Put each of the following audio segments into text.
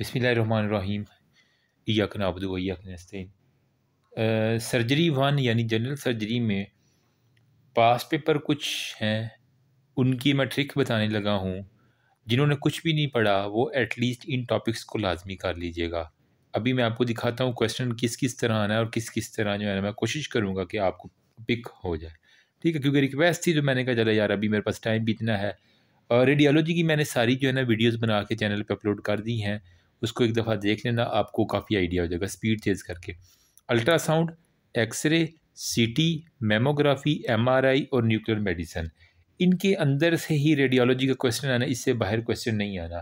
बसमीम यकन अबदू याकनस्तीन सर्जरी वन यानी जनरल सर्जरी में पास पेपर कुछ हैं उनकी मैं ट्रिक बताने लगा हूँ जिन्होंने कुछ भी नहीं पढ़ा वो एटलीस्ट इन टॉपिक्स को लाजमी कर लीजिएगा अभी मैं आपको दिखाता हूँ क्वेश्चन किस किस तरह आना है और किस किस तरह जो है ना मैं कोशिश करूँगा कि आपको पिक हो जाए ठीक है क्योंकि रिक्वेस्ट थी जो तो मैंने कहा चला यार अभी मेरे पास टाइम भी इतना है और रेडियोलॉजी की मैंने सारी जो है ना वीडियोस बना के चैनल पे अपलोड कर दी हैं उसको एक दफ़ा देख लेना आपको काफ़ी आइडिया हो जाएगा स्पीड तेज़ करके ultrasound X ray CT mammography MRI और न्यूक्लियर मेडिसिन इनके अंदर से ही रेडियोलॉजी का क्वेश्चन आना इससे बाहर क्वेश्चन नहीं आना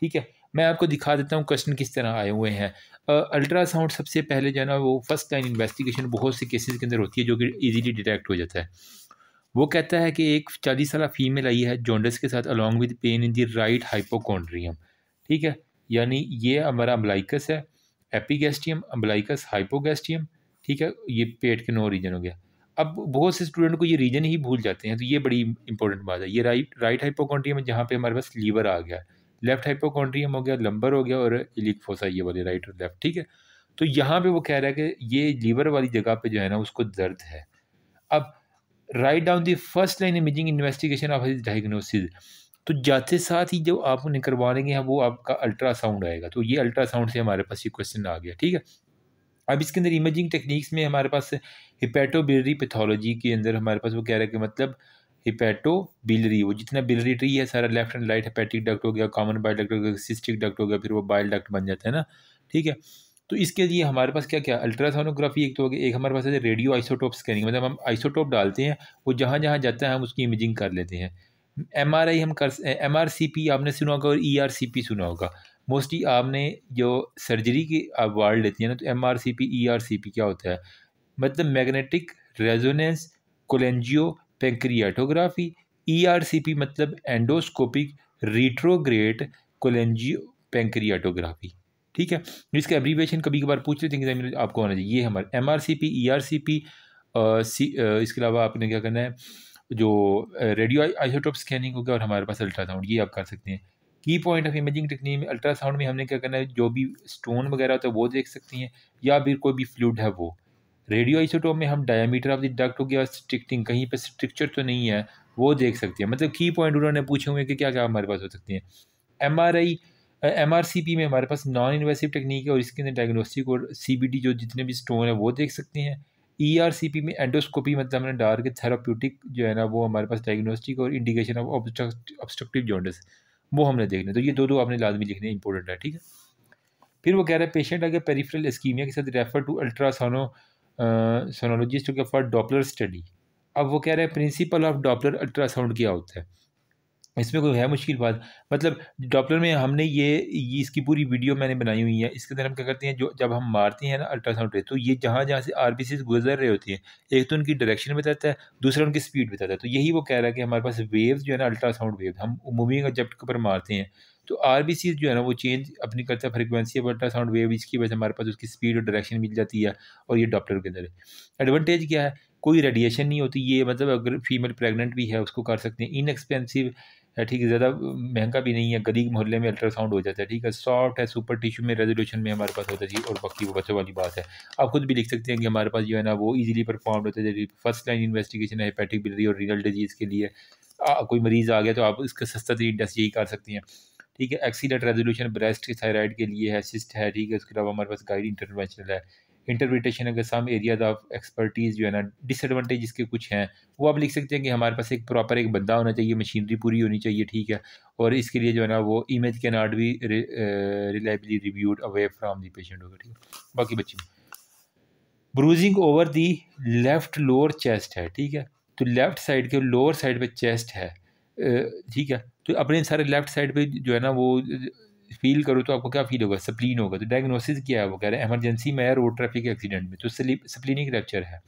ठीक है मैं आपको दिखा देता हूँ क्वेश्चन किस तरह आए हुए हैं अल्ट्रासाउंड सबसे पहले जो है ना वो फर्स्ट लाइन इन्वेस्टिगेशन बहुत से केसेस के अंदर होती है जो कि इजीली डिटेक्ट हो जाता है वो कहता है कि एक चालीस साल फीमेल आई है जोंडस के साथ along with pain in the right hypochondrium ठीक है यानी ये हमारा अम्बलाइकस है एपीगेस्टियम अम्बलाइकस हाइपोगेस्टियम ठीक है ये पेट के नौ रीजन हो गया अब बहुत से स्टूडेंट को ये रीजन ही भूल जाते हैं तो ये बड़ी इंपॉर्टेंट बात है ये राइट राइट हाइपोकॉन्ट्रियम है जहाँ पे हमारे पास लीवर आ गया लेफ्ट हाइपोकॉन्ट्रियम हो गया लंबर हो गया और इलिकफोसा ये वाले राइट और लेफ्ट ठीक है तो यहाँ पे वो कह रहा है कि ये लीवर वाली जगह पे जो है ना उसको दर्द है अब right down the first line imaging investigation of his diagnosis तो जाते साथ ही जो आप उन्हें करवा लेंगे हम वो आपका अल्ट्रासाउंड आएगा तो ये अल्ट्रासाउंड से हमारे पास ये क्वेश्चन आ गया ठीक है अब इसके अंदर इमेजिंग टेक्निक्स में हमारे पास हिपेटोबिलरी पैथोलॉजी के अंदर हमारे पास वो कह रहा है कि मतलब हिपेटो बिलरी वो जितना बिलरी ट्री है सारा left and right hepatic duct हो गया कॉमन बाइल डक्ट हो गया सिस्टिक डक्ट हो गया फिर वो बाइल डक्ट बन जाता है ना ठीक है तो इसके लिए हमारे पास क्या क्या अल्ट्रासाउनोग्राफ़ी एक तो हो गया एक हमारे पास है रेडियो आइसोटोप स्कैनिंग मतलब हम आइसोटोप डालते हैं वो जहाँ जहाँ जाता है हम उसकी इमेजिंग कर लेते हैं एम आर आई हम कर एम आर सी पी आपने सुना होगा और ई आर सी पी सुना होगा मोस्टली आपने जो सर्जरी की आप वार्ड लेती है ना तो M R C P E R C P क्या होता है मतलब magnetic resonance cholangiopancreatography E R C P मतलब एंडोस्कोपिक रिट्रोग्रेट कोलेंजियो पेंक्रियाटोग्राफी ठीक है इसका एब्रीवेशन कभी कभार पूछ लेते हैं एग्जामिनर आपको आना चाहिए ये हमारे M R C P E R C P इसके अलावा आपने क्या करना है जो रेडियो आइसोटॉप स्कैनिंग हो गया और हमारे पास अल्ट्रासाउंड ये आप कर सकते हैं की पॉइंट ऑफ इमेजिंग टेक्निक में अल्ट्रासाउंड में हमने क्या करना है जो भी स्टोन वगैरह होता है वो देख सकती हैं या फिर कोई भी फ्लूड है वो रेडियो आइसोटोप में हम डायमीटर ऑफ द डक्ट हो गया स्ट्रिक्टिंग कहीं पर स्ट्रिक्चर तो नहीं है वो देख सकते हैं मतलब की पॉइंट उन्होंने पूछे हुए कि क्या क्या हमारे पास हो सकती हैं M R I M R C P में हमारे पास नॉन इन्वेसिव टेक्निक है और इसके अंदर डायग्नोस्टिक और सी बी डी जो जितने भी स्टोन है वो देख सकते हैं ई आर सी पी में एंडोस्कोपी मतलब हमने डाल के थेराप्यूटिक जो है ना वो हमारे पास डायग्नोस्टिक और इंडिकेशन ऑफ ऑब्स्ट्रक्टिव जॉन्डस वो हमने देखने तो ये दो दो आपने लाजमी लिखने इंपॉर्टेंट है ठीक है फिर वो कह रहे हैं पेशेंट अगर पेरीफ्रल स्कीमिया के साथ रेफर टू अल्ट्रासानो सोनोलॉजिस्ट फॉर डॉपलर स्टडी अब वो कह रहे हैं प्रिंसिपल ऑफ डॉपलर अल्ट्रासाउंड क्या होता है इसमें कोई है मुश्किल बात मतलब डॉपलर में हमने ये, ये इसकी पूरी वीडियो मैंने बनाई हुई है इसके अंदर हम क्या करते हैं जो जब हम मारते हैं ना अल्ट्रासाउंड रे तो ये जहाँ जहाँ से आर गुजर रहे होते हैं एक तो उनकी डायरेक्शन बताता है दूसरा उनकी स्पीड बताता है तो यही वो कह रहा है कि हमारे पास वेव्स जो है ना अल्ट्रासाउंड वेव हम मूविंग ऑब्जेक्ट के ऊपर मारते हैं तो आर जो है ना वो चेंज अपनी करता है फ्रिक्वेंसी ऑफ अल्ट्रासाउंड वेव इसकी वजह से हमारे पास उसकी स्पीड और डायरेक्शन मिल जाती है और ये डॉपलर के अंदर एडवांटेज क्या है कोई रेडिएशन नहीं होती ये मतलब अगर फीमेल प्रेग्नेंट भी है उसको कर सकते हैं इनएक्सपेंसिव ठीक है ज़्यादा महंगा भी नहीं है गरीब मोहल्ले में अल्ट्रासाउंड हो जाता है ठीक है सॉफ्ट है सुपर टिश्यू में रेजोल्यूशन में हमारे पास होता है और बाकी वो बच्चों वाली बात है आप खुद भी लिख सकते हैं कि हमारे पास जो है ना वो ईजिली परफॉर्म होता है जैसे फर्स्ट लाइन इन्वेस्टिगेशन है हेपेटिक बिलरी और रीनल डिजीज़ के लिए कोई मरीज़ आ गया तो आप इसका सस्ता तरीन टेस्ट यही कर सकती हैं ठीक है एक्सीडेंट रेजोल्यूशन ब्रेस्ट थायराइड के लिए है सिस्ट है ठीक है उसके अलावा हमारे पास गाइड इंटरवेंशनल है इंटरप्रिटेशन अगर सम एरियाज ऑफ एक्सपर्टीज़ जो है ना डिसएडवांटेज इसके कुछ हैं वो आप लिख सकते हैं कि हमारे पास एक प्रॉपर एक बंदा होना चाहिए मशीनरी पूरी होनी चाहिए ठीक है और इसके लिए जो है ना वो इमेज के नॉट भी reliably reviewed away from the patient होगा ठीक है बाकी बच्चे bruising over the left lower chest है ठीक है तो लेफ़्ट साइड के लोअर साइड पर चेस्ट है ठीक है तो अपने सारे लेफ़्ट साइड पे जो है ना वो फील करो तो आपको क्या फील होगा स्प्लीन होगा तो डायग्नोसिस क्या है वो कह रहे हैं एमरजेंसी में है रोड ट्रैफिक एक्सीडेंट में तो स्प्लिनिक रैप्चर है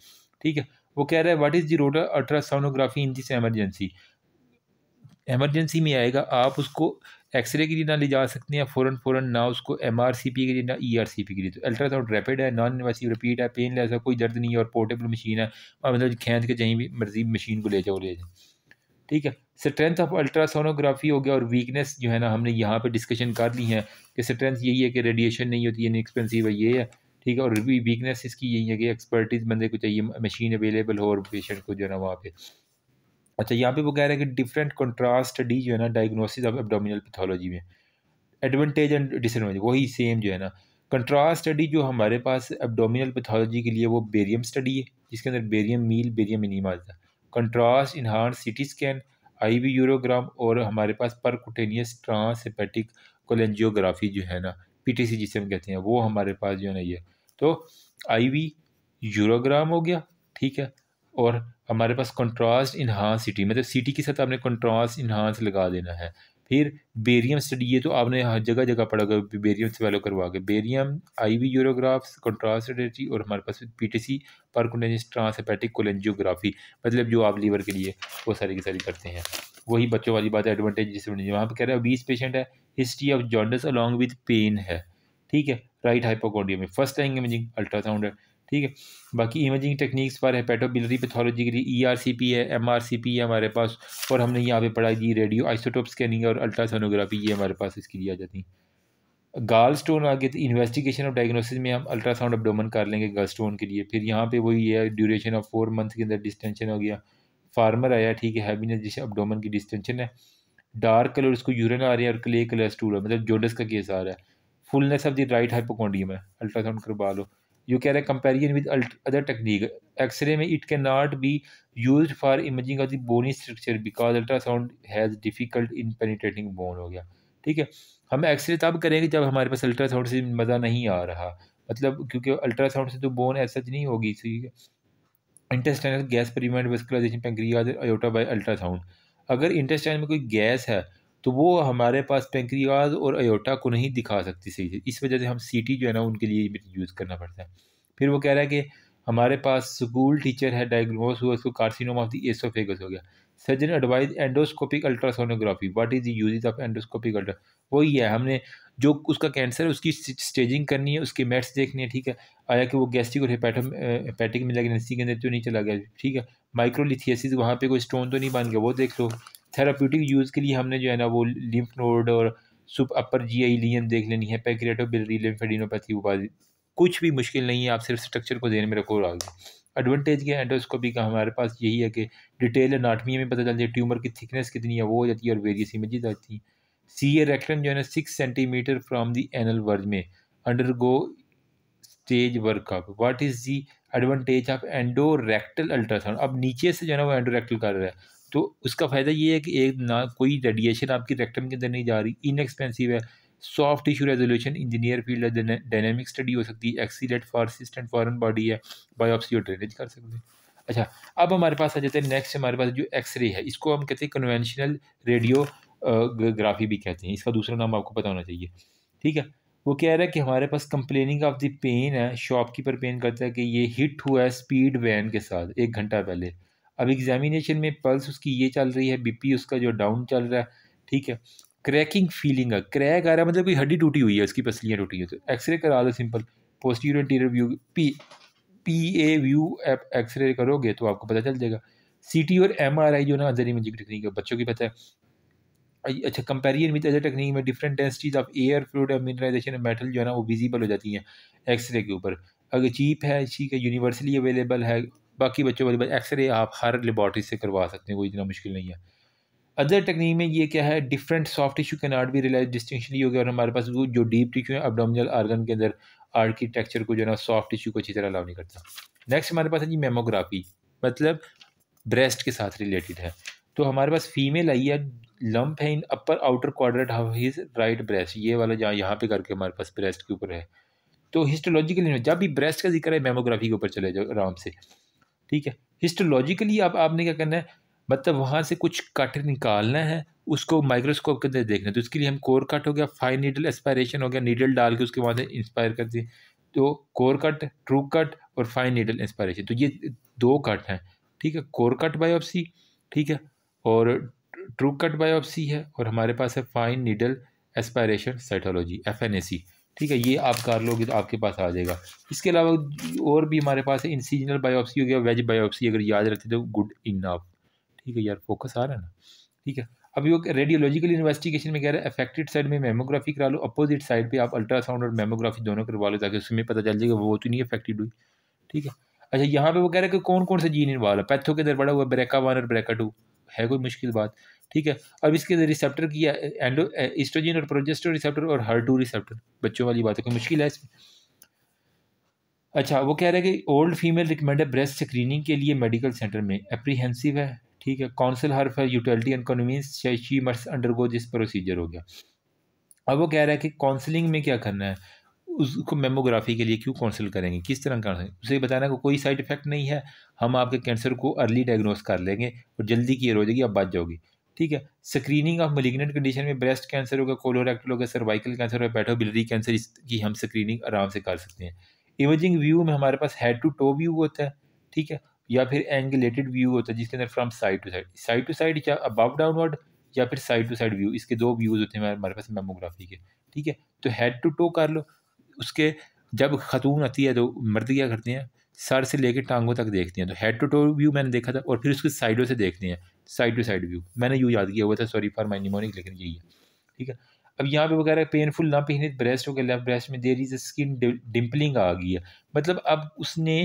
ठीक है वो कह रहा है what is the role ultrasonography in this emergency emergency में आएगा आप उसको एक्सरे के लिए ना ले जा सकते हैं फ़ौरन फ़ौरन ना उसको एम आर सी पी के लिए ना ई आर सी पी के लिए तो अल्ट्रासाउंड रैपिड है नॉन इन्वेसिव रिपीट है पेन लेस है कोई दर्द नहीं है और पोर्टेबल मशीन है और मतलब खेद के कहीं भी मर्जी मशीन को ले जाओ ले जाओ ठीक है स्ट्रेंथ ऑफ अल्ट्रासोनोग्राफी हो गया और वीकनेस जो है ना हमने यहाँ पे डिस्कशन कर ली है कि स्ट्रेंथ यही है कि रेडिएशन नहीं होती यानी एक्सपेंसिव है ये है ठीक है और वीकनेस इसकी यही है कि एक्सपर्टीज बंदे को चाहिए मशीन अवेलेबल हो और पेशेंट को जो है ना वहाँ पे अच्छा यहाँ पे वो कह रहे हैं कि डिफरेंट कंट्रास्ट स्टडी जो है ना डायग्नोसिस ऑफ एबडोमिनल पैथोलॉजी में एडवांटेज एंड डिसएडवांटेज वही सेम जो है ना कंट्रास्ट स्टडी जो हमारे पास एबडोमिनल पैथोलॉजी के लिए वो बेरियम स्टडी है जिसके अंदर बेरियम मील बेरियम इनिमाज था contrast enhance CT scan I V urogram और हमारे पास परकुटेनियस हेपेटिक कोलेंजियोग्राफी जो है ना पीटीसी जिसे हम कहते हैं वो हमारे पास जो है ना ये तो आईवी यूरोग्राम हो गया ठीक है और हमारे पास कंट्रास्ट इन्हांस सिटी मतलब सिटी के साथ आपने कंट्रास्ट इन्हांस लगा देना है फिर बेरियम स्टडी ये तो आपने हर जगह जगह पढ़ा होगा बेरियम से फैलो करवा के barium I V urographs contrast और हमारे पास पी टी सी पर ट्रांसपैटिक कोलेंजियोग्राफी मतलब जो आप लीवर के लिए वो सारी की सारी करते हैं वही बच्चों वाली बात है एडवांटेज डिसवेंटेज वहाँ पर कह रहे हैं बीस पेशेंट है history of jaundice along with pain है ठीक है राइट हाइपोकॉन्डियम में फर्स्ट आएंगे मुझे अल्ट्रासाउंड है ठीक है बाकी इमेजिंग टेक्निक्स पर है पेटोबिलरी पैथोलॉजी के लिए ई आर सी पी है एम आर सी पी है हमारे पास और हमने यहाँ पे पढ़ाई जी रेडियो आइसोटोप स्कैनिंग और अल्ट्रासोनोग्राफी ये हमारे पास इसके लिए आ जाती है गाल स्टोन आगे तो इन्वेस्टिगेशन और डायग्नोसिस में हम अल्ट्रासाउंड अपडोमन कर लेंगे गाल स्टोन के लिए फिर यहाँ पे वही है ड्यूरेशन ऑफ फोर मंथ के अंदर डिस्टेंशन हो गया फार्मर आया ठीक है हैवीनेस जिसे अपडोमन की डिस्टेंशन है डार्क कलर उसको यूरिन आ रही है और क्ले कलर स्टूल है मतलब जोडस का केस आ रहा है fullness of the right hypochondrium है अल्ट्रासाउंड करवा लो यू कह रहे हैं comparison with other technique X ray में it can not be use for imaging of the bony structure because ultrasound has difficult in penetrating bone हो गया ठीक है हम एक्सरे तब करेंगे जब हमारे पास अल्ट्रासाउंड से मज़ा नहीं आ रहा मतलब क्योंकि अल्ट्रासाउंड से तो बोन ऐसा नहीं होगी ठीक है इंटेस्टाइनल गैस परिमेंट vascularisation pancreas aorta by ultrasound अगर इंटेस्टाइन में कोई गैस है तो वो हमारे पास पेंक्रियाज और अयोटा को नहीं दिखा सकती सही से इस वजह से हम सी जो है ना उनके लिए यूज़ करना पड़ता है फिर वो कह रहा है कि हमारे पास स्कूल टीचर है डायग्नोस हुआ उसको कार्सिनोम ऑफ द एसोफेगस हो गया surgeon advise endoscopic ultrasonography what is the uses of endoscopic ultra वही है हमने जो उसका कैंसर है उसकी स्टेजिंग करनी है उसके मेट्स देखने हैं ठीक है आया कि वो गैस्ट्रिक और में लगे नसी के अंदर तो नहीं चला गया ठीक है माइक्रोलिथियसिस वहाँ पे कोई स्टोन तो नहीं बन गया वो देख लो थेरापटिक यूज़ के लिए हमने जो है ना वो लिम्फ नोड और सुप अपर जी आई लियन देख लेनी है पेक्रेटोबिलरी लिम्फेडिनोपैथी उपाधि कुछ भी मुश्किल नहीं है आप सिर्फ स्ट्रक्चर को देने में रखो आगे एडवांटेज क्या एंडोस्कोपी का हमारे पास यही है कि डिटेल अनाटमी में पता चल जाए ट्यूमर की थिकनेस कितनी है वो हो जाती है और वेरियस इमेजेस आती हैं सी ए रेक्टम जो है ना six centimetre from the anal verge में undergo stage workup what is the advantage of endorectal ultrasound अब नीचे से जो है ना वो एंडोरेक्टल कर रहा है तो उसका फ़ायदा ये है कि एक ना कोई रेडिएशन आपकी रेक्टम के अंदर नहीं जा रही इनएक्सपेंसिव है soft tissue resolution engineer field है डायनेमिक स्टडी हो सकती है एक्सीलेट फारसिस्टेंट फॉरन बॉडी है बायोप्सी और ड्रेनेज कर सकते हैं अच्छा अब हमारे पास आ जाते हैं नेक्स्ट हमारे पास जो एक्सरे है इसको हम कहते हैं कन्वेंशनल रेडियो ग्राफी भी कहते हैं इसका दूसरा नाम आपको पता होना चाहिए ठीक है वो कह रहा है कि हमारे पास कंप्लेनिंग ऑफ द पेन है शॉपकीपर पेन करता है कि ये हिट हुआ है स्पीड वैन के साथ एक घंटा पहले अब एग्जामिनेशन में पल्स उसकी ये चल रही है बीपी उसका जो डाउन चल रहा है ठीक है क्रैकिंग फीलिंग है क्रैक आ रहा है मतलब कोई हड्डी टूटी हुई है उसकी पसलियाँ टूटी हुई है तो एक्सरे करा दो simple posterior interior view P P A view AP X-ray करोगे तो आपको पता चल जाएगा सी टी और एम आर आई जो ना अंदर इमेजिंग टेक्निक है बच्चों की पता है अच्छा कंपेरिजन विद अदर टेक्निक में different densities of air fluid and mineralization metal जो है ना वो विजिबल हो जाती हैं एक्सरे के ऊपर अगर चीप है ठीक है यूनिवर्सली अवेलेबल है बाकी बच्चों वाली बात एक्सरे आप हर लेबॉर्ट्री से करवा सकते हैं कोई इतना मुश्किल नहीं है अदर टेक्निक में ये क्या है डिफरेंट सॉफ्ट टिश्यू के नॉट भी रिलाइज डिस्टिंगशन ये हो गया और हमारे पास वो जो डीप टिश्यू है अबडोमिनल आर्गन के अंदर आर्किटेक्चर को जो है ना सॉफ्ट टिश्यू को अच्छी तरह अलाउ नहीं करता नेक्स्ट हमारे पास है जी मेमोग्राफी मतलब ब्रेस्ट के साथ रिलेटेड है तो हमारे पास फीमेल आई है लम्प है in upper outer quadrant his right breast ये वाला जहाँ यहाँ पे करके हमारे पास ब्रेस्ट के ऊपर है तो हिस्टोलॉजिकली जब भी ब्रेस्ट का जिक्र है मेमोग्राफी के ऊपर चले जाओ आराम से ठीक है हिस्टोलॉजिकली आप आपने क्या करना है मतलब वहाँ से कुछ कट निकालना है उसको माइक्रोस्कोप के अंदर देखना है तो उसके लिए हम कोर कट हो गया फाइन नीडल एस्पायरेशन हो गया नीडल डाल के उसके वहाँ से इंस्पायर कर दिए तो कोर कट ट्रू कट और फाइन नीडल इंस्पायरेशन तो ये दो कट हैं ठीक है कोर कट बायोप्सी ठीक है और ट्रू कट बायोप्सी है और हमारे पास है fine needle aspiration cytology F N A C ठीक है ये आप कर लोगे तो आपके पास आ जाएगा इसके अलावा और भी हमारे पास है इंसीजनल बायोप्सी हो गया वेज बायोप्सी अगर याद रखते तो गुड इन आप ठीक है यार फोकस आ रहा है ना ठीक है अभी वो रेडियोलॉजिकल इन्वेस्टिगेशन में कह रहे हैं अफेक्टेड साइड में मेमोग्राफी करा लो अपोजिट साइड पे आप अल्ट्रासाउंड और मेमोग्राफी दोनों करवा लो ताकि उसमें पता चल जाएगा वो तो नहीं अफेक्टेड हुई ठीक है अच्छा यहाँ पे वो कह रहे हैं कि कौन कौन से जीन इन्वॉल्व है पैथो के अंदर बड़ा हुआ ब्रेका वन और ब्रेका टू है कोई मुश्किल बात ठीक है अब इसके रिसेप्टर की एंडो एस्ट्रोजिन और प्रोजेस्टो रिसेप्टर और हर टू रिसेप्टर बच्चों वाली बात है कोई मुश्किल है इसमें अच्छा वो कह रहे हैं कि old female recommended breast screening के लिए मेडिकल सेंटर में अप्रीहेंसिव है ठीक है counsel her for utility and convenience she must undergo this procedure हो गया अब वो कह रहा है कि काउंसलिंग में क्या करना है उसको मेमोग्राफी के लिए क्यों काउंसिल करेंगे किस तरह का उसे बताना को कोई साइड इफेक्ट नहीं है हम आपके कैंसर को अर्ली डायग्नोस कर लेंगे और जल्दी की हो जाएगी आप बच जाओगी ठीक है स्क्रीनिंग ऑफ मलिग्नेंट कंडीशन में ब्रेस्ट कैंसर होगा कोलोरेक्टल होगा सर्वाइकल कैंसर होगा बिलरी कैंसर इसकी हम स्क्रीनिंग आराम से कर सकते हैं इमेजिंग व्यू में हमारे पास हेड टू टो व्यू होता है ठीक है या फिर एंगलेटेड व्यू होता है जिसके अंदर from side to side side to side या अबव डाउनवर्ड या फिर साइड टू साइड व्यू इसके दो व्यूज़ होते हैं हमारे पास मेमोग्राफी के ठीक है तो हेड टू टो कर लो उसके जब खतून आती है तो मर्द क्या करते हैं सर से लेकर टांगों तक देखते हैं तो हेड टू टो व्यू मैंने देखा था और फिर उसके साइडों से देखते हैं साइड टू साइड व्यू मैंने यू याद किया हुआ था सॉरी फॉर माई निमोनिक लेकिन यही है ठीक है अब यहाँ पे वगैरह पेनफुल ना पहने ब्रेस्ट हो गया लेफ्ट ब्रेस्ट में देर इज स्किन डिम्पलिंग आ गई है मतलब अब उसने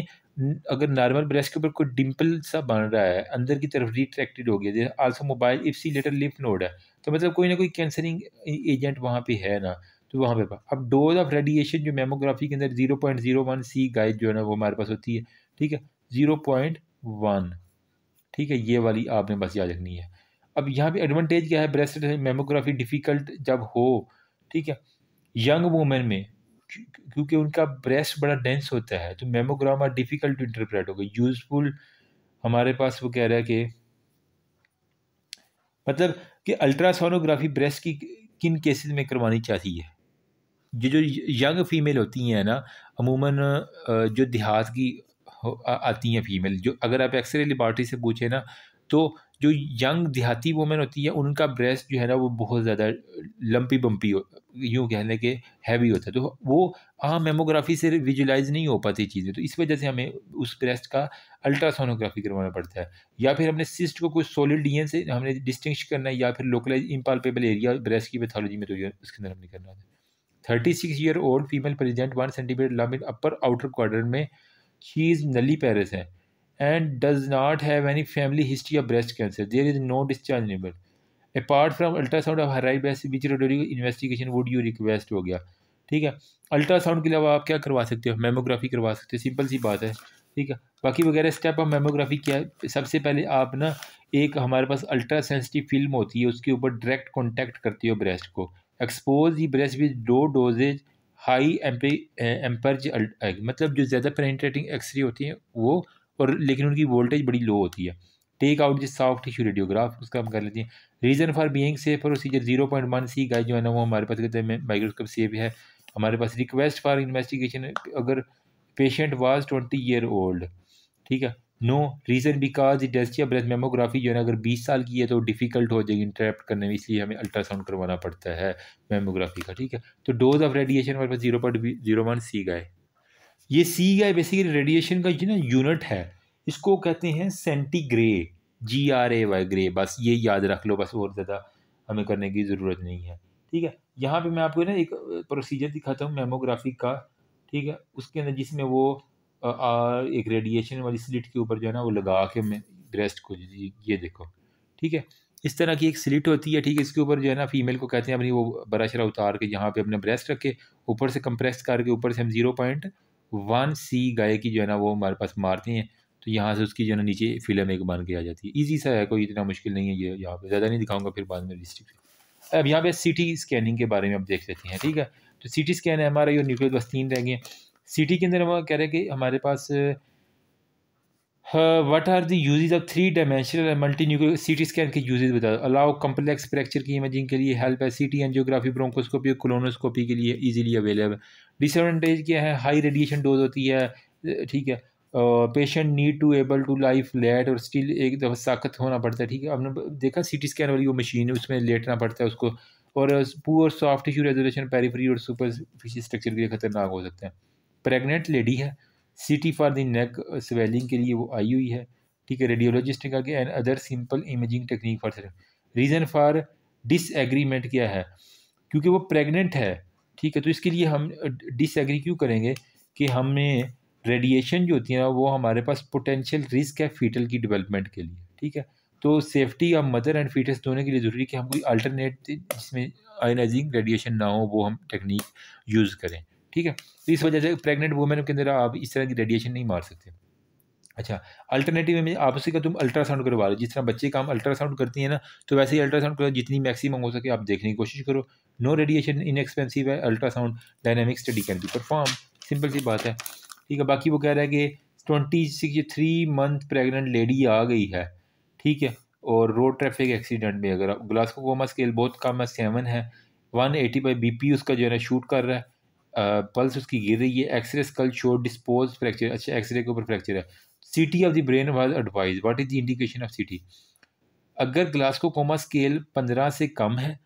अगर नॉर्मल ब्रेस्ट के ऊपर कोई डिम्पल सा बन रहा है अंदर की तरफ रिट्रैक्टेड हो गया जैसे also mobile ipsilateral lymph node है तो मतलब कोई ना कोई कैंसरिंग एजेंट वहाँ पे है ना तो वहाँ पे अब डोज ऑफ रेडिएशन जो मेमोग्राफी के अंदर zero point zero one C guide जो है ना वो हमारे पास होती है ठीक है जीरो पॉइंट वन ठीक है ये वाली आपने बस याद रखनी है अब यहाँ पे एडवांटेज क्या है ब्रेस्ट मेमोग्राफी डिफ़िकल्ट जब हो ठीक है यंग वूमेन में क्योंकि उनका ब्रेस्ट बड़ा डेंस होता है तो मेमोग्रामा डिफ़िकल्ट टू इंटरप्रेट होगा यूज़फुल हमारे पास वो कह रहा है कि मतलब कि अल्ट्रासोनोग्राफी ब्रेस्ट की किन केसेस में करवानी चाहती है जो जो यंग फीमेल होती हैं ना अमूमन जो देहात की आती हैं फीमेल जो अगर आप एक्सरे लेबार्ट्री से पूछें ना तो जो यंग देहाती वुमेन होती है उनका ब्रेस्ट जो है ना वो बहुत ज़्यादा लंपी बम्पी हो यूँ कहने के हैवी होता है तो वो आम मेमोग्राफी से विजुलाइज नहीं हो पाती चीज़ें तो इस वजह से हमें उस ब्रेस्ट का अल्ट्रासोनोग्राफी करवाना पड़ता है या फिर हमने सिस्ट को कुछ सोलिड डी से हमने डिस्टिंग करना है या फिर लोकलाइज इम्पालपेबल एरिया ब्रेस्ट की पैथोलॉजी में तो उसके अंदर हमने करना है thirty six year old female present one centimetre lump in upper outer quarter में शी इज़ नली पेरिस है and does not have any family history of breast cancer there is no discharge apart Apart ultrasound of high high which which investigation would you request हो गया ठीक है ultrasound के अलावा आप क्या करवा सकते हो मेमोग्राफी करवा सकते हो सिंपल सी बात है ठीक है बाकी वगैरह स्टेप ऑफ मेमोग्राफी क्या है सबसे पहले आप ना एक हमारे पास अल्ट्रा सेंसिटिव फिल्म होती है उसके ऊपर डायरेक्ट कॉन्टैक्ट करती हो ब्रेस्ट को एक्सपोज दी ब्रेस्ट विद दो डोजेज हाई एम्पे एम्पर मतलब जो ज़्यादा पेनिट्रेटिंग एक्सरे होती है वो और लेकिन उनकी वोल्टेज बड़ी लो होती है टेक आउट जिस सॉफ्ट टिश्यू रेडियोग्राफ उसका हम कर लेते हैं reason for being safe procedure zero point one C का जो है ना वो हमारे पास कहते हैं माइक्रोस्कोप सेफ है हमारे पास रिक्वेस्ट फॉर इन्वेस्टिगेशन अगर patient was twenty year old ठीक है नो रीज़न बिकॉज या ब्रेथ मेमोग्राफी जो है ना अगर 20 साल की है तो डिफ़िकल्ट हो जाएगी इंटरेप्ट करने में इसलिए हमें अल्ट्रासाउंड करवाना पड़ता है मेमोग्राफी का ठीक है तो डोज ऑफ रेडिएशन हमारे पास zero point zero one C guy ये सी गाय बेसिकली रेडिएशन का जो ना यूनिट है इसको कहते हैं centigray G R A Y gray बस ये याद रख लो बस और ज़्यादा हमें करने की ज़रूरत नहीं है ठीक है यहाँ पे मैं आपको ना एक प्रोसीजर दिखाता हूँ मेमोग्राफी का ठीक है उसके अंदर जिसमें वो एक रेडिएशन वाली स्लिट के ऊपर जो है ना वो लगा के मैं ब्रेस्ट को ये देखो ठीक है इस तरह की एक स्लिट होती है ठीक है इसके ऊपर जो है ना फीमेल को कहते हैं अपनी वो बरा उतार के यहाँ पे अपने ब्रेस्ट रखे ऊपर से कंप्रेस करके ऊपर से हम zero point one C guy की जो है ना वो हमारे पास मारते हैं तो यहाँ से उसकी जो है ना नीचे फिल्म एक बन के आ जाती है ईजी सा है कोई इतना मुश्किल नहीं है ये यहाँ पर ज़्यादा नहीं दिखाऊंगा फिर बाद में डिस्ट्रिक अब यहाँ पे सी स्कैनिंग के बारे में आप देख लेते हैं ठीक है तो सी स्कैन है हमारा ये न्यूक्लियर बस तीन रह गए सिटी के अंदर हम कह रहे हैं कि हमारे पास what are the uses of three dimensional multi nuclear C T scan के यूजेज बताओ अलाउ कम्प्लेक्स फ्रैक्चर की इमेजिंग के लिए हेल्प है सी टी एनजियोग्राफी ब्रोंकोस्कोपी और कोलोनोस्कोपी के लिए ईजिली अवेलेबल डिसएडवांटेज क्या है हाई रेडिएशन डोज होती है ठीक है patient need to able to lie flat और स्टिल एक दफ़ा साखत होना पड़ता है ठीक है हमने देखा सी टी स्कैन वाली वो मशीन है उसमें लेटना पड़ता है उसको और poor soft tissue resolution periphery और सुपर फिशी स्ट्रक्चर के लिए खतरनाक हो सकते हैं प्रेग्नेंट लेडी है सीटी फॉर दी नेक स्वेलिंग के लिए वो आई हुई है ठीक है रेडियोलॉजिस्ट ने कहा कि and other simple imaging technique for sir reason for disagreement क्या है क्योंकि वो प्रेग्नेंट है ठीक है तो इसके लिए हम डिसएग्री क्यों करेंगे कि हमें रेडिएशन जो होती है ना वो हमारे पास पोटेंशियल रिस्क है फीटल की डेवलपमेंट के लिए ठीक है तो safety of mother and foetus दोनों के लिए ज़रूरी कि हम कोई अल्टरनेट जिसमें आयनाइजिंग रेडिएशन ना हो वो हम टेक्निक यूज़ करें ठीक है तो इस वजह से प्रेगनेंट वुमेन के अंदर आप इस तरह की रेडिएशन नहीं मार सकते अच्छा अल्टरनेटिव में आप उसी का तुम अल्ट्रासाउंड करवा लो जिस तरह बच्चे का हम अल्ट्रासाउंड करती हैं ना तो वैसे ही अल्ट्रासाउंड करो जितनी मैक्सिमम हो सके आप देखने की कोशिश करो नो रेडिएशन इनएक्सपेंसिव है ultrasound dynamic study can be perform simple सी बात है ठीक है बाकी वो कह रहा है कि twenty six three month pregnant lady आ गई है ठीक है और रोड ट्रैफिक एक्सीडेंट में अगर ग्लास्को कोमा स्केल बहुत कम है सेवन है one eighty by B P उसका जो है ना शूट कर रहा है पल्स उसकी गिर रही है X-ray skull show dispose fracture अच्छा एक्सरे के ऊपर फ्रैक्चर है CT of the brain was advise what is the indication of CT अगर ग्लास्को कोमा स्केल पंद्रह से कम है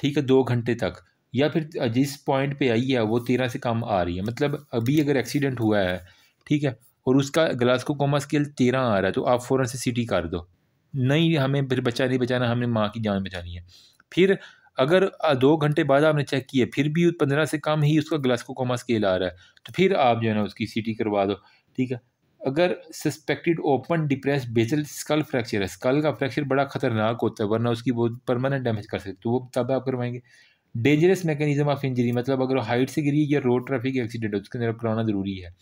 ठीक है दो घंटे तक या फिर जिस पॉइंट पे आई है वो तेरह से कम आ रही है मतलब अभी अगर एक्सीडेंट हुआ है ठीक है और उसका ग्लास्को कोमा स्केल तेरह आ रहा है तो आप फ़ौरन से सिटी कर दो नहीं हमें फिर बच्चा नहीं बचाना हमें माँ की जान बचानी है फिर अगर दो घंटे बाद आपने चेक किया फिर भी पंद्रह से कम ही उसका ग्लास्कोकोमा स्केल आ रहा है तो फिर आप जो है ना उसकी सीटी करवा दो ठीक है अगर suspected open depress basal skull fracture है स्कल का फ्रैक्चर बड़ा खतरनाक होता है वरना उसकी बहुत परमानेंट डैमेज कर सकते तो वो तब आप करवाएंगे डेंजरस मैकेनिज्म ऑफ इंजरी मतलब अगर हाइट से गिरी या रोड ट्रैफिक एक्सीडेंट है उसके अंदर कराना ज़रूरी है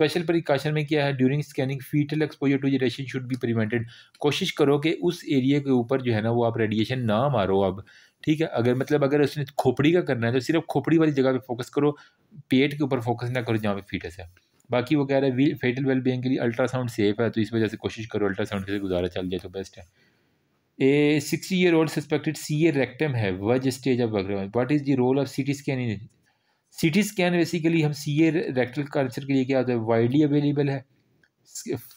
स्पेशल प्रिकॉशन में क्या है during scanning foetal exposure to radiation should be prevented कोशिश करो कि उस एरिया के ऊपर जो है ना वो आप रेडिएशन ना मारो अब ठीक है अगर मतलब अगर उसने खोपड़ी का करना है तो सिर्फ खोपड़ी वाली जगह पर फोकस करो पेट के ऊपर फोकस ना करो जहाँ पे फीटस है बाकी वो कह रहा है फेटल बींग के लिए अल्ट्रासाउंड सेफ है तो इस वजह से कोशिश करो अल्ट्रासाउंड से गुजारा चल जाए तो बेस्ट है a sixty year old suspected C A rectum है was stage of what is the role of C T scan in C T scan basically हम सी ए रेक्टल कैंसर के लिए क्या होता है वाइडली अवेलेबल है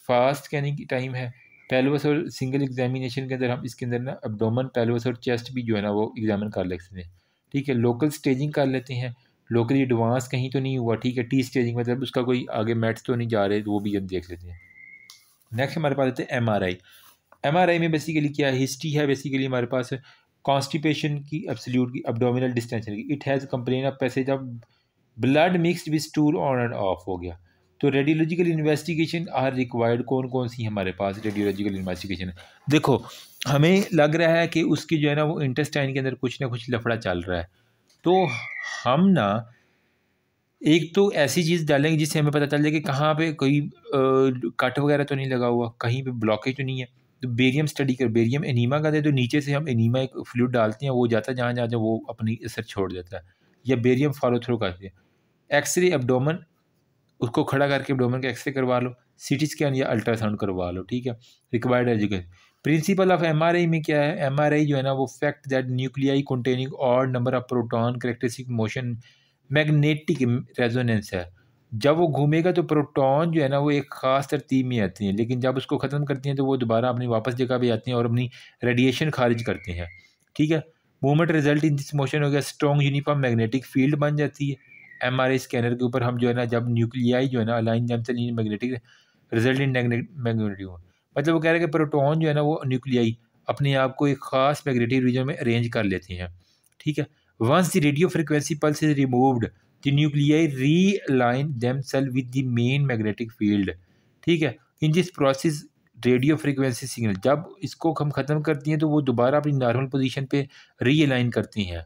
फास्ट स्कैनिंग टाइम है pelvis और सिंगल एग्जामिनेशन के अंदर हम इसके अंदर ना अबडोमन पेलवस और चेस्ट भी जो है ना वो एग्जामिन कर लेते हैं ठीक है लोकल स्टेजिंग कर लेते हैं लोकली एडवांस कहीं तो नहीं हुआ ठीक है टी स्टेजिंग मतलब उसका कोई आगे मैट्स तो नहीं जा रहे तो वो भी हम देख लेते हैं नेक्स्ट हमारे पास रहते हैं M R I M R I में बेसिकली क्या है हिस्ट्री है बेसिकली हमारे पास कॉन्स्टिपेशन की एब्सोल्यूट की अब्डोमिनल डिस्टेंशन की it has complain of passage of blood mixed with stool on and off हो गया तो रेडियोलॉजिकल इन्वेस्टिगेशन आर रिक्वायर्ड कौन कौन सी हमारे पास रेडियोलॉजिकल इन्वेस्टिगेशन देखो हमें लग रहा है कि उसकी जो है ना वो इंटेस्टाइन के अंदर कुछ ना कुछ लफड़ा चल रहा है तो हम ना एक तो ऐसी चीज़ डालेंगे जिससे हमें पता चल जाए कि कहाँ पे कोई कट वगैरह तो नहीं लगा हुआ कहीं पे ब्लॉकेज तो नहीं है तो बेरियम स्टडी कर बेरियम एनीमा का दे तो नीचे से हम एनीमा एक फ्लूड डालते हैं वो जाता है जहाँ जहाँ जहाँ वो अपनी असर छोड़ देता है या बेरियम फॉलो थ्रू करते हैं एक्सरे एबडोमन उसको खड़ा करके एबडोमन का एक्सरे करवा लो सी टी स्कैन या अल्ट्रासाउंड करवा लो ठीक है required education principle of M R I में क्या है एम आर आई जो है ना वो फैक्ट दैट न्यूक्लियाई कंटेनिंग और number of proton characteristic motion magnetic resonance है जब वो घूमेगा तो प्रोटॉन जो है ना वो एक ख़ास तरतीब में आती हैं लेकिन जब उसको ख़त्म करती हैं तो वो दोबारा अपनी वापस जगह पर आती हैं और अपनी रेडिएशन खारिज करते हैं ठीक है movement result in this motion हो गया स्ट्रॉन्ग यूनिफॉर्म मैग्नेटिक फील्ड बन जाती है एम आर आई स्कैनर के ऊपर हम जो है ना जब न्यूक्लियाई जो है ना अलाइन जम से मैग्नेटिक रिजल्ट इन मैग्नेटिक मतलब वो कह रहे हैं कि प्रोटोन जो है ना वो न्यूक्लियाई अपने आप को एक ख़ास मैग्नेटिक रीजन में अरेंज कर लेते हैं ठीक है once the radio frequency pulse is removed nuclei nuclei them sell with the main magnetic field ठीक है in this process radio frequency signal जब इसको हम ख़त्म करती हैं तो वो दोबारा अपनी नॉर्मल पोजिशन पर रीअलाइन करती हैं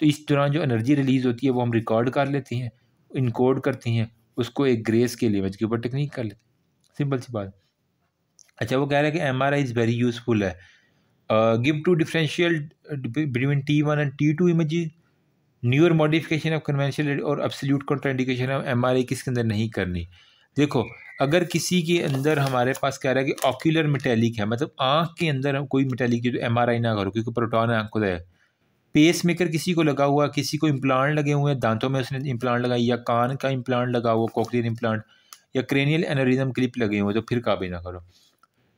तो इस दौरान जो एनर्जी रिलीज़ होती है वो हम रिकॉर्ड कर लेते हैं इनकोड करती हैं उसको एक ग्रेस के लिए के ऊपर टेक्निक कर लेते हैं सिंपल सी बात अच्छा वो कह रहे हैं कि M R I is very useful है give to differential between T one and T two image newer modification of conventional और absolute contraindication of M R I किसके अंदर नहीं करनी देखो अगर किसी के अंदर हमारे पास कह रहा है कि ऑक्यूलर मेटेलिक है मतलब आँख के अंदर हम कोई मेटेलिक जो एम आर आई ना करो क्योंकि प्रोटॉन आँख को दे पेस मेकर किसी को लगा हुआ किसी को इम्प्लांट लगे हुए हैं दांतों में उसने इम्प्लांट लगाई या कान का इम्प्लांट लगा हुआ कॉकलियर इम्प्लांट या क्रेनियल एनोरिज्म क्लिप लगे हुए तो फिर काबे ना करो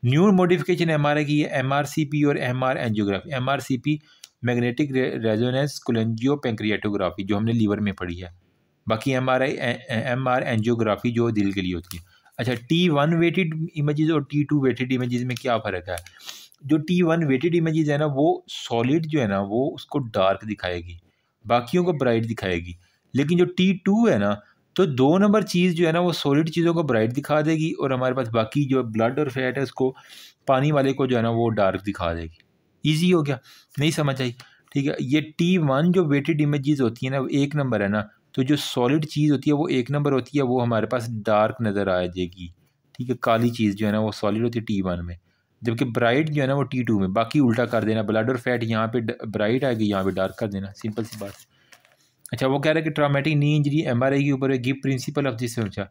newer modification M R I की है एम आर सी पी और M R angiography M R C P magnetic resonance cholangiopancreatography जो हमने लीवर में पढ़ी है बाकी M R I M R angiography जो दिल के लिए होती है अच्छा टी वन वेटेड इमेजेस और टी टू वेटेड इमेजेस में क्या फ़र्क है जो टी वन वेटेड इमेजेस है ना वो सॉलिड जो है ना वो उसको डार्क दिखाएगी बाकियों को ब्राइट दिखाएगी लेकिन जो टी टू है ना तो दो नंबर चीज़ जो है ना वो सॉलिड चीज़ों को ब्राइट दिखा देगी और हमारे पास बाकी जो ब्लड और फैट है उसको पानी वाले को जो है ना वो डार्क दिखा देगी ईजी हो गया नहीं समझ आई ठीक है ये टी वन जो वेटेड इमेजेस होती है ना वो एक नंबर है ना तो जो सॉलिड चीज़ होती है वो एक नंबर होती है वो हमारे पास डार्क नज़र आ जाएगी ठीक है काली चीज़ जो है ना वो सॉलिड होती है टी वन में जबकि ब्राइट जो है ना वो टी टू में बाकी उल्टा कर देना ब्लड और फैट यहाँ पे ब्राइट आएगी यहाँ पे डार्क कर देना सिंपल सी बात अच्छा वो कह रहा है कि traumatic knee injury M R I के ऊपर है गिव प्रिंसिपल ऑफ दिस अच्छा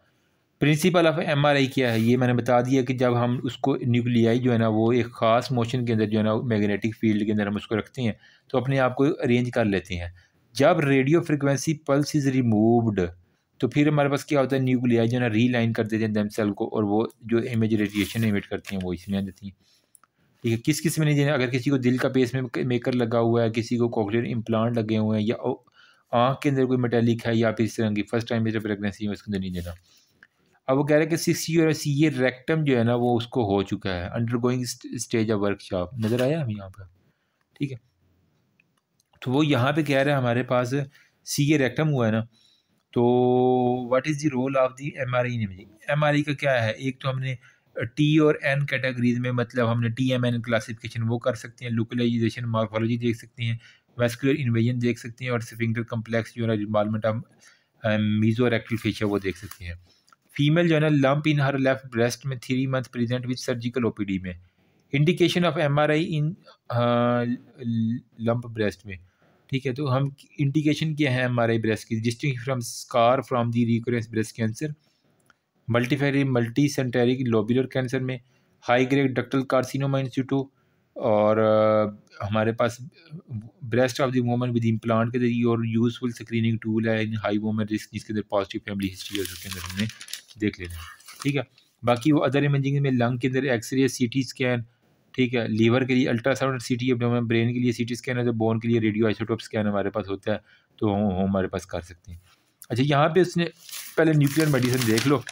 principle of M R I क्या है ये मैंने बता दिया कि जब हम उसको न्यूक्लियाई जो है ना वो एक ख़ास मोशन के अंदर जो है ना मैग्नेटिक फील्ड के अंदर हम उसको रखते हैं तो अपने आप को अरेंज कर लेते हैं जब radio frequency pulse is removed तो फिर हमारे पास क्या होता है न्यूक्लियाई जो है ना रीलाइन कर देते हैं दम सेल को और वो जो इमेज रेडिएशन इमिट करती हैं वो इसमें आ जाती हैं ठीक है किस किस में नहीं देना अगर किसी को दिल का पेस में मेकर लगा हुआ है किसी को कॉकलियर इम्प्लांट लगे हुए हैं या आँख के अंदर कोई मेटेलिक है या फिर इस तरह की फर्स्ट टाइम मेरे प्रेगनेंसी में उसके अंदर नहीं देना अब वो कह रहे हैं कि सिक्स ईयर सी ये रेक्टम जो है ना वो उसको हो चुका है undergoing stage of workshop नज़र आया हम यहाँ पर ठीक है तो वो यहाँ पे कह रहे हैं हमारे पास सी ए रेक्टम हुआ है ना तो what is the role of the M R I M R I का क्या है एक तो हमने टी और एन कैटेगरीज में मतलब हमने टी एम एन क्लासिफिकेशन वो कर सकते हैं लोकलाइजेशन मार्फोलॉजी देख सकते हैं वेस्कुलर इन्वेजन देख सकते हैं और स्पिंगल कम्प्लेक्स जो है involvement of mesorectal fascia वो देख सकते हैं फीमेल जो है ना lump in her left breast में three month present with surgical OPD में indication of MRI in lump breast में ठीक है तो हम इंडिकेशन क्या है एमआरआई ब्रेस्ट की distinguish from scar from the recurrence breast cancer multifocal multicentric lobular cancer में high grade ductal carcinoma institute और आ, uh, हमारे पास breast of the woman with implant के जरिए और यूज़फुल स्क्रीनिंग टूल है इन high woman risk जिसके अंदर positive family history है उसके अंदर हमने देख लेना ठीक है बाकी वो अदर इमेजिंग में लंग के अंदर एक्सरे सी टी स्कैन ठीक है लीवर के लिए अल्ट्रासाउंड सी टी ब्रेन के लिए सी टी स्कैन है तो बोन के लिए रेडियो आइसोटोप स्कैन हमारे पास होता है तो हम हमारे पास कर सकते हैं अच्छा यहाँ पे उसने पहले न्यूक्लियर मेडिसिन देख लो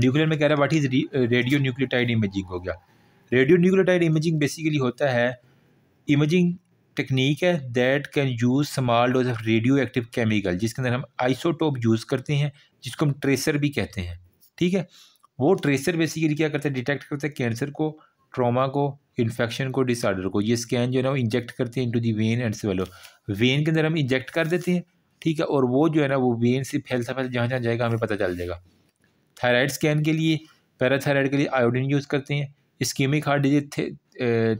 न्यूक्लियर में कह रहा है what is radio nucleotide imaging हो गया रेडियो न्यूक्लियोटाइड इमेजिंग बेसिकली होता है इमेजिंग टेक्निक है that can use small dose of radio active chemical जिसके अंदर हम आइसोटोप यूज़ करते हैं जिसको हम ट्रेसर भी कहते हैं ठीक है वो ट्रेसर बेसिकली क्या करते हैं डिटेक्ट करते हैं कैंसर को ट्रॉमा को इन्फेक्शन को डिसऑर्डर को ये स्कैन जो है ना वो इंजेक्ट करते हैं इनटू दी वेन एंड सेवेलो वेन के अंदर हम इंजेक्ट कर देते हैं ठीक है और वो जो है ना वो वेन से फैलता फैलता जहाँ जहाँ जाएगा हमें पता चल जाएगा थायराइड स्कैन के लिए पैराथायराइड के लिए आयोडीन यूज़ करते हैं स्कीमिक हार्ट डिजीज थे,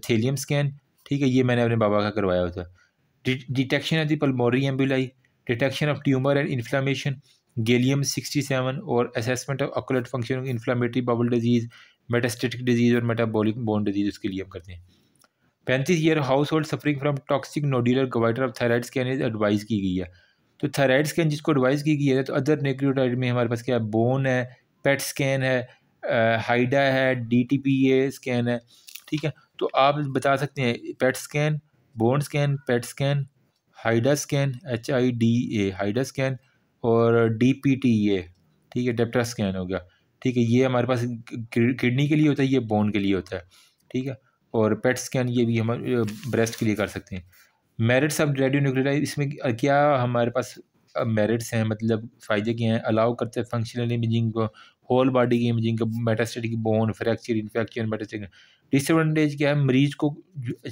थेलियम स्कैन ठीक है ये मैंने अपने बाबा का करवाया होता है detection of the pulmonary emboli detection of tumour and inflammation gallium 67 और assessment of occult function inflammatory bowel disease metastatic disease और मेटाबॉलिक बोन डिजीज़ उसके लिए हम करते हैं पैंतीस year household suffering from toxic nodular goitre of thyroid scan is advise की गई है तो थायराइड स्कैन जिसको एडवाइज की गई है तो अदर नेक्रियोटाइड में हमारे पास क्या है बोन है पेट स्कैन है हाइडा है D T P A scan है ठीक है तो आप बता सकते हैं PET scan bone scan PET scan HIDA scan H I D A HIDA scan और डी पी टी ये ठीक है डेप्टा स्कैन हो गया ठीक है ये हमारे पास किडनी के लिए होता है ये बोन के लिए होता है ठीक है और पेट स्कैन e ये भी हम ब्रेस्ट के लिए कर सकते हैं मेरिट्स ऑफ रेडियो न्यूक्लियोटाइड इसमें क्या हमारे पास मेरिट्स हैं मतलब फ़ायदे के हैं अलाउ करते हैं फंक्शनल इमेजिंग को होल बॉडी की इमेजिंग को मेटास्टेटिक की bone fracture infection metastatic disadvantage क्या है मरीज़ को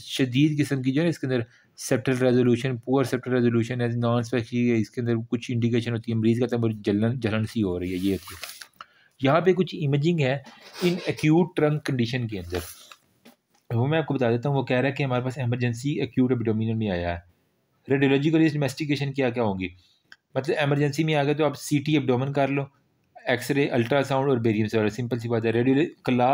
शदीद किस्म की जो है इसके अंदर spatial resolution poor spatial resolution है नॉन स्पेशली इसके अंदर कुछ इंडिकेशन होती है मरीज़ कहते हैं जलन जलन सी हो रही है ये होती है यहाँ पे कुछ इमेजिंग है इन एक्यूट ट्रंक कंडीशन के अंदर वो मैं आपको बता देता हूँ वो कह रहा है कि हमारे पास एमरजेंसी एक्यूट एपिडोमिनल में आया है रेडियोलॉजिकल डोमेस्टिकेशन क्या क्या होंगी मतलब एमरजेंसी में आ गए तो आप सी टी एबडोमन कर लो एक्सरे अल्ट्रासाउंड और बेरियम से सिंपल सी बात है रेडियो कला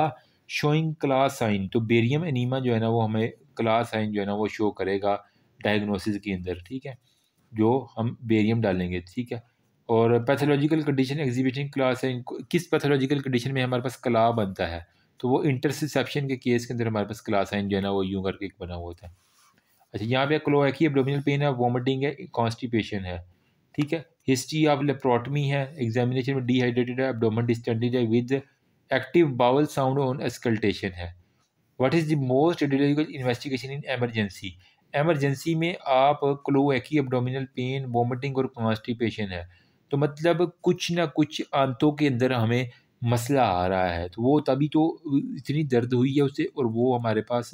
शोइंग क्लास साइन तो बेरियम एनीमा जो है ना वो हमें क्ला साइन जो है ना वो शो करेगा डायग्नोसिस के अंदर ठीक है जो हम बेरियम डालेंगे ठीक है और पैथोलॉजिकल कंडीशन एग्जीबिशन क्लास है किस पैथोलॉजिकल कंडीशन में हमारे पास कला बनता है तो वो इंटरसेप्शन के केस के अंदर हमारे पास क्लास है जो है ना वो यूँ करके एक बना हुआ होता है अच्छा यहाँ पे क्लो है कि एब्डोमिनल पेन है वॉमिटिंग है कॉन्स्टिपेशन है ठीक है हिस्ट्री ऑफ लेप्रोटमी है एग्जामिनेशन में डिहाइड्रेटेड है एबडोमन डिस्टेंडेड है with active bowel sound on auscultation है what is the most radiological investigation in emergency emergency में आप क्लोएकी एब्डोमिनल पेन वोमिटिंग और कॉन्स्टिपेशन है तो मतलब कुछ ना कुछ आंतों के अंदर हमें मसला आ रहा है तो वो तभी तो इतनी दर्द हुई है उसे और वो हमारे पास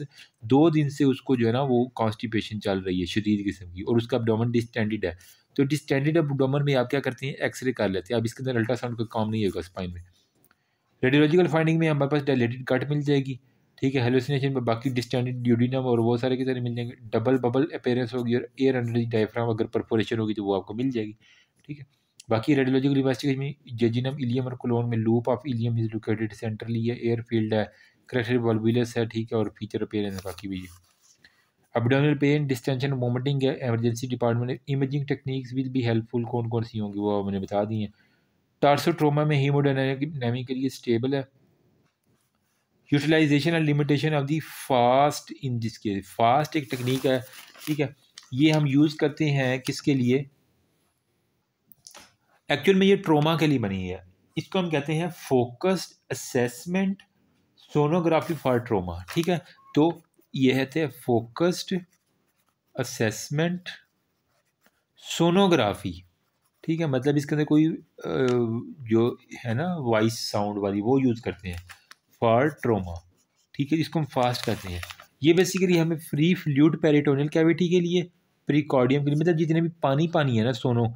दो दिन से उसको जो है ना वो कॉन्स्टिपेशन चल रही है शरीर किस्म की और उसका अपडोमन डिस्टेंडेड है तो डिस्टेंडेड अपडोमन में आप क्या करते हैं एक्सरे कर लेते हैं अब इसके अंदर अल्ट्रासाउंड का काम नहीं होगा स्पाइन में रेडियोलॉजिकल फाइंडिंग में हमारे पास डायलेटेड कट मिल जाएगी ठीक है हेलोसिनेशन में बाकी डिस्टेंडेड ड्यूडिनम और वो सारे के सारे मिल जाएंगे डबल बबल अपेयरेंस होगी और एयर अंडर डायफ्राम अगर परफोरेशन होगी तो वो आपको मिल जाएगी ठीक है बाकी रेडियोलॉजिकल इन्वेस्टिगेशन में जेजिनम इलियम और कोलोन में loop of ileum is located centrally है एयरफील्ड है क्रशर वॉल्बुलस है ठीक है और फीचर अपेयरेंस बाकी भी है एबडोमिनल पेन डिस्टेंशन मोमेंटिंग है emergency department imaging techniques will भी हेल्पफुल कौन कौन सी होंगी वो मैंने बता दी हैं टारसो ट्रोमा में हीमोडाइनमिक के लिए स्टेबल है utilisation and limitation of the fast in this case fast एक टेक्निक है ठीक है ये हम यूज़ करते हैं किसके लिए एक्चुअल में ये ट्रोमा के लिए बनी है इसको हम कहते हैं focused assessment sonography for trauma ठीक है तो ये है थे फोकस्ड असेसमेंट सोनोग्राफी ठीक है मतलब इसके अंदर कोई जो है ना वॉइस साउंड वाली वो यूज़ करते हैं फॉर ट्रोमा ठीक है जिसको हम फास्ट कहते हैं ये बेसिकली हमें फ्री फ्लूड पेरिटोनियल कैविटी के लिए कॉर्डियम के लिए मतलब जितने भी पानी पानी है ना सोनो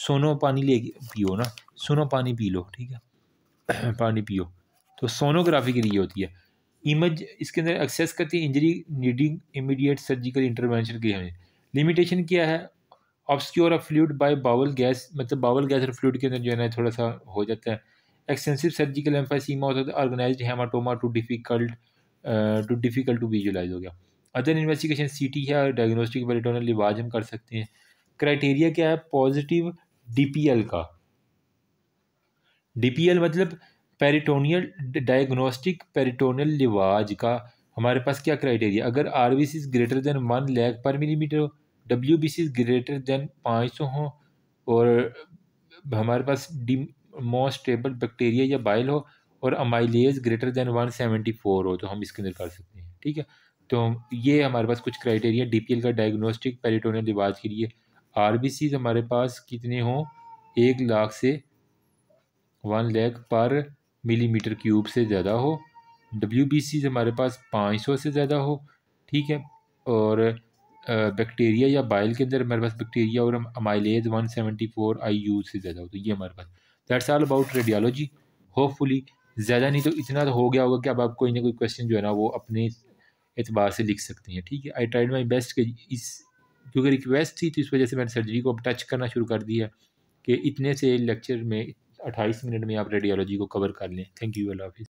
सोनो पानी ले पियो ना सोनो पानी पी लो ठीक है पानी पियो तो सोनोग्राफी के लिए होती है इमेज इसके अंदर एक्सेस करती है injury needing immediate surgical intervention के हमें लिमिटेशन क्या है obscure of fluid by bowel gas मतलब बावल गैस और फ्लूड के अंदर जो है ना थोड़ा सा हो जाता है एक्सटेंसिव सर्जिकल emphysema होता the organise haematoma too difficult too difficult to visualise हो गया अदर इन्वेस्टिगेशन सी टी है डायग्नोस्टिक पेरिटोनल लिवाज हम कर सकते हैं क्राइटेरिया क्या है पॉजिटिव डी पी एल का डी पी एल मतलब पेरिटोनियल डायग्नोस्टिक पेरिटोनल लिवाज का हमारे पास क्या क्राइटेरिया अगर R B C is greater than one lakh पर मिलीमीटर हो W B C is greater then पाँच सौ हो और हमारे पास डी मोस्ट स्टेबल बैक्टीरिया या बाइल हो और अमाइलेज ग्रेटर दैन 174 हो तो हम इसके अंदर कर सकते हैं ठीक है तो ये हमारे पास कुछ क्राइटेरिया एल का डायग्नोस्टिक पेरिटोनियल रिवाज के लिए सीज हमारे पास कितने हों एक लाख से वन लैख पर मिलीमीटर क्यूब से ज़्यादा हो डब्ल्यू बी सीज हमारे पास पाँच सौ से ज़्यादा हो ठीक है और बैक्टीरिया या बाइल के अंदर हमारे पास बैक्टीरिया और amylase one seventy four I U से ज़्यादा हो तो ये हमारे पास that's all about radiology hopefully ज़्यादा नहीं तो इतना तो हो गया होगा कि अब आप कोई ना कोई क्वेश्चन जो है ना वो अपने एतबार से लिख सकते हैं ठीक है आई ट्राइड माई बेस्ट कि इस क्योंकि रिक्वेस्ट थी तो इस वजह से मैंने सर्जरी को अब टच करना शुरू कर दिया कि इतने से लेक्चर में अट्ठाईस मिनट में आप रेडियोलॉजी को कवर कर लें थैंक यू अल्लाह हाफिज़